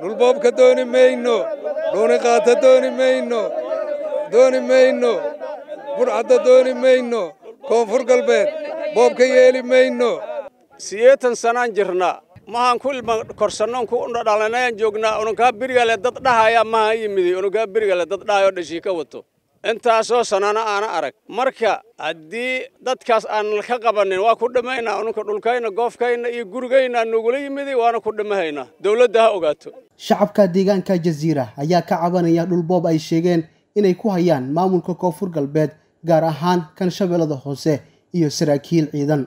dhul dhulboobka dooni mayno qaata dooni mayno dooni mayno burcadda dooni mayno koonfur galbeed boobka yeeli mayno siyeetan sanaan jirnaa mahaan ku ilma korsannoon ku dhalanayaan joognaa ununkaa berigale dad dhahaya mahaan yimidi ununkaa berigale dad dhahayoo dhashii ka wato intaasoo sanana aana arag marka haddii dadkaas aan ka qabannin waa ku dhimaynaa anunka dhulkayna goofkayna iyo gurigayna nugula yimid waana ku dhimahaynaa dowladda ha ogaato shacabka deegaanka jasiira ayaa ka cabanaya dhulboob ay sheegeen inay ku hayaan maamulka koonfur galbeed gaar ahaan kan shabeellada hoose iyo saraakiil ciidan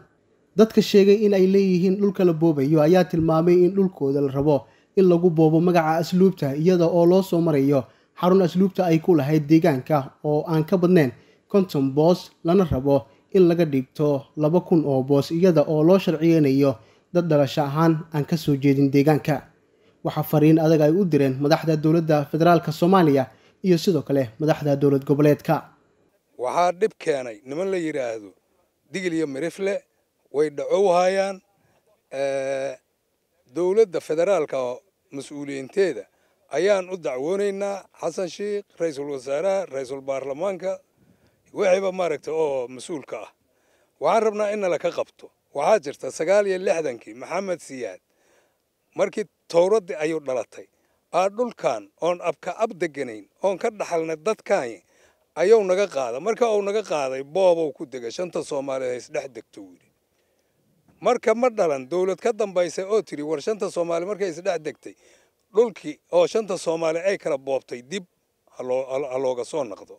dadka sheegay in ay leeyihiin dhulka la boobayo ayaa tilmaamay in dhulkooda la rabo in lagu boobo magaca asluubta iyada oo loo soo marayo xarun asluubta ay ku lahayd deegaanka oo aan ka badnayn konton boos lana rabo in laga dhigto laba kun oo boos iyada oo loo sharciyeynayo dad dhalasho ahaan aan ka soo jeedin deegaanka waxaa fariin adag ay u direen madaxda dowladda federaalka soomaaliya iyo sidoo kale madaxda dowlad goboleedka waxaa dhib keenay niman la yidhaahdo digil iyo mirifle way dhacowhayaan dowladda federaalka mas-uuliyiinteeda ayaan u dacwoonaynaa xasan sheikh ra-iisul wasaaraha ra-iisul baarlamaanka wixiiba maaragtay oo mas-uulka ah waxaan rabnaa in nala ka qabto waxaa jirta sagaal iyo lixdankii maxamed siyaad markii towraddii ayuu dhalatay aa dhulkan oon abka ab deganayn oon ka dhaxalnay dadkan ayuu naga qaaday marka uu naga qaaday boobow ku degay shanta soomaaliyeed isdhex degto wili marka ma dhalan dowlad ka dambaysay oo tiri war shanta soomaali markay isdhex degtay dhulkii oo shanta soomaali ay kala boobtay dib ha looga soo naqdo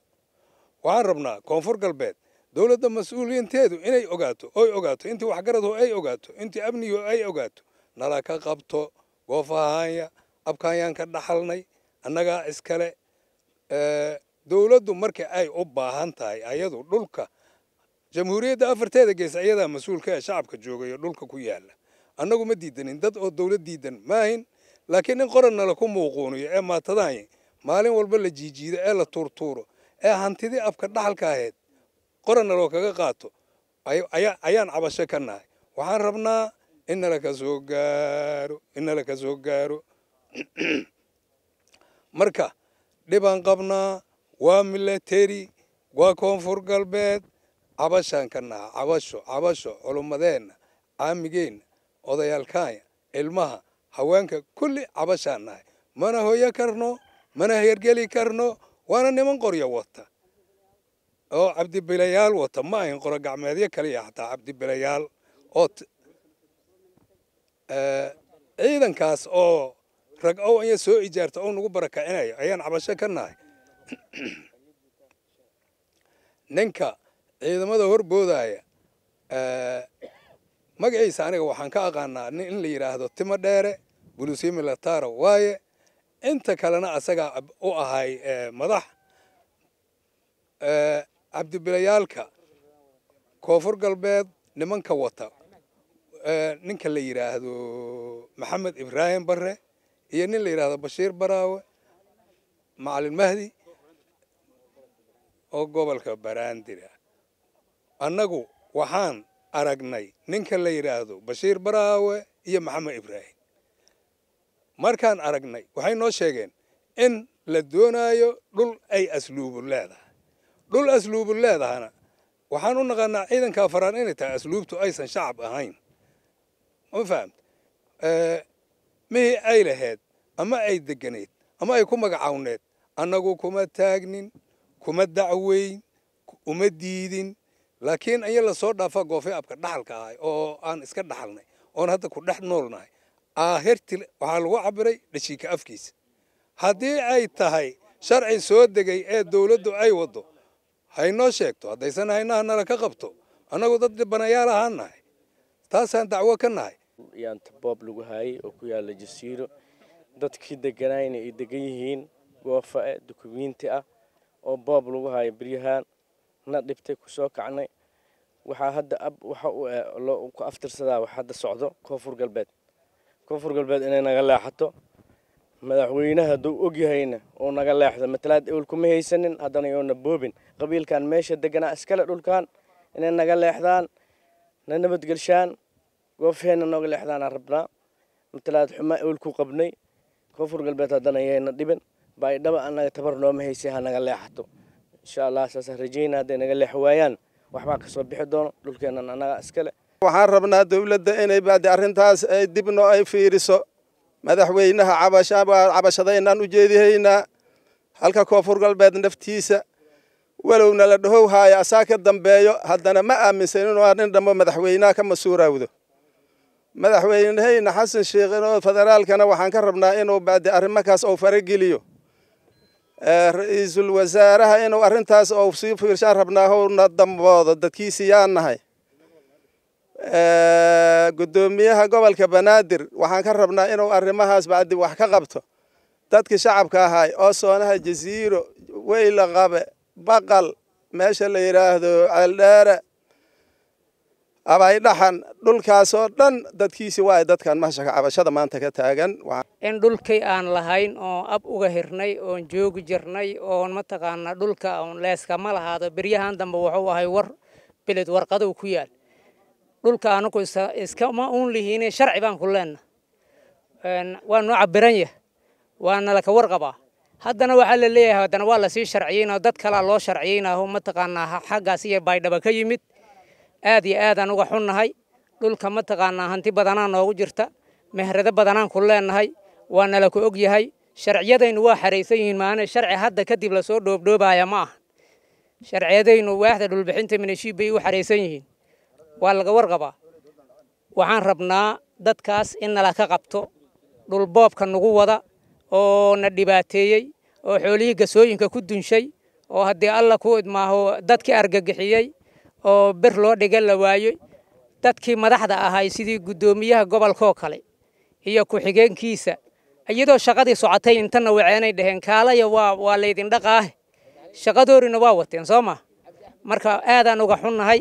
waxaan rabnaa koonfur galbeed dowladda mas-uuliyiinteedu inay ogaato oy ogaato intii waxgaradu ay ogaato intii amnigu ay ogaato nala ka qabto goofahaanya abkaayaan ka dhaxalnay annagaa iskale dowladdu marka ay u baahan tahay ayadu dhulka jamhuuriyadda afarteeda gees ayadaa mas-uulka ee shacabka joogayo dhulka ku yaala annagu ma diidanin dad oo dowlad diidan maahin laakiin nin qoranna ku muuquuniyo ee maatadaan maalin walba la jiijiido ee la tuurtuuro ee hantidii afka dhaxalka ahayd qoranna loo kaga qaato ayaan cabasho ka nahay waxaan rabnaa in nalaka soo gaaro in nalaka soo gaaro marka dhibaan qabnaa waa milateri waa koonfur galbeed cabashaan ka nahaa cabasho cabasho culumadeenna caamigeenna odayaalkaanya ilmaha haweenka kulli cabashaan nahay mana hoyo karno mana hergeli karno waana niman qoryo wata oo cabdibilayaal wata ma ahin qorogacmeedyo kaliya xataa cabdibilayaal oo ciidankaas oo rag ow aya soo ijaarta oo nagu barakacinayo ayaan cabasho ka nahay ninka ciidamada horboodaya magaciisa aniga waxaan ka aqaanaa in la yidhaahdo timo dheere bulusimi lataro waaye inta kalena asagaa u ahay eh, madax cabdibilayaalka eh, koonfur galbeed nimanka wata eh, ninka la yidhaahdo maxamed ibraahim barre iyo nin la yidhaahdo bashiir baraawe macalin mahdi oo gobolka baraandira annagu waxaan aragnay ninka la yidhaahdo bashiir baraawe iyo maxamed ibraahim markaan aragnay waxay noo sheegeen in la doonayo dhul ay asluubu leedahay dhul asluubu leedahana waxaan u naqanaa ciidanka faraan inay tahay asluubtu aysan shacab ahayn ma fahamt mihii ay lahayd ama ay deganayd ama ay ku magacawneed annagu kuma taagnin kuma dacweyn uma diidin laakiin iyo lasoo dhaafa goofe abka dhaxalka ahay oo aan iska dhaxalnay oon hadda ku dhex noolnahay hertil waxaa lagu cabiray dhashiinka afkiisa haddii ay tahay sharci soo degay ee dowladdu ay waddo haynoo sheegto haddaysan haynaha nala ka qabto annagu dad banayaal ahaan nahay taasaan dacwo ka nahay yaanta boob lagu haayay oo ku yaalla jasiiro dadkii deganayna ay degan yihiin goofae ah dukumiinti ah oo boob lagu haaya biryahaan na dhibtay ku soo kacnay waxaa hadda ab waxa u eh, ku aftirsadaa wax hadda socdo koonfur galbeed koonfur galbeed inay naga leexato madaxweynaha hadduu ogyahayna oo naga leexda matalaad ewel kuma haysanin haddana yoona boobin qabiilkan meesha deganaa iskale dhulkaan inay naga leexdaan na nabadgelshaan goofeena nooga leexdaanaan rabnaa matalaad xumaa ewelku qabnay koonfur galbeed haddana yayna dhibin baydhaba anaga tabar nooma haysay ha naga leexato insha allah saasaan rajaynaa hadday naga leex waayaan waxbaa kasoo bixi doono dhulkeennan annagaa iskale waxaan rabnaa dowladda inay bacdi arrintaas ay dibno ay fiiriso madaxweynaha cabashadaynaan u jeedihaynaa halka koonfur galbeed naftiisa walowna la dhahow haaya asaa ka dambeeyo haddana ma aaminsan inuu arrin dhammo madaxweynaha ka masuuraawdo madaxweynehayna xasan sheikhinoo federaalkana waxaan ka rabnaa inuu bacdi arrimarkaas ou farageliyo ra-iisul wasaaraha inuu arrintaas ou sii fiirshaan rabnaa howna damboodo dadkiisi yaa nahay gudoomiyaha gobolka banaadir waxaan ka rabnaa inuu arimahaas bacdi wax ka qabto dadkii shacabka ahay oo soonaha jasiiro weyla qabe baqal meesha la yidhaahdo ceeldheere abaydhaxan dhulkaasoo dhan dadkiisi waay dadkan mahashaka cabashada maanta ka taagan in dhulkii aan lahayn oon ab uga hirnay oon joogi jirnay oon mataqaanaa dhulka oon leeskama lahaado beryahan dambe wuxuu ahay war beled warqadou ku yaal dhulka anagu iskama uun lihiine sharci baan ku leenna waa noo cabiran yah waana laka warqabaa haddana waxaa la leeyahay haddana waa lasii sharciyeynao dad kalaa loo sharciyeynaho mataqaanaa xaggaas iyo baydhaba ka yimid aad iyo aadaan uga xunnahay dhulka mataqaanaa hanti badanaa noogu jirta mehrado badanaan ku leennahay waa nalaku og yahay sharciyadaynu waa xaraysan yihiin maana sharci hadda kadib lasoo dhoobdhoobaaya ma aha sharciyadaynu waaxda dhulbixinta mineshiib bay u xaraysan yihiin waa laga warqabaa waxaan rabnaa dadkaas in nala ka qabto dhulboobka nagu wada oo na dhibaateeyey oo xoolihii gasooyinka ku dunshay oo haddii alla ku idmaaho dadkii argagixiyey oo bir loo dhiga la waayoy dadkii madaxda ahay sidii guddoomiyaha gobolkoo kale iyo ku-xigeenkiisa iyadoo shaqadii socotay intana waceenay dhaheen kaalaya waa laydin dhaqaahe shaqadoorina waa wateen soo ma marka aadaan uga xunnahay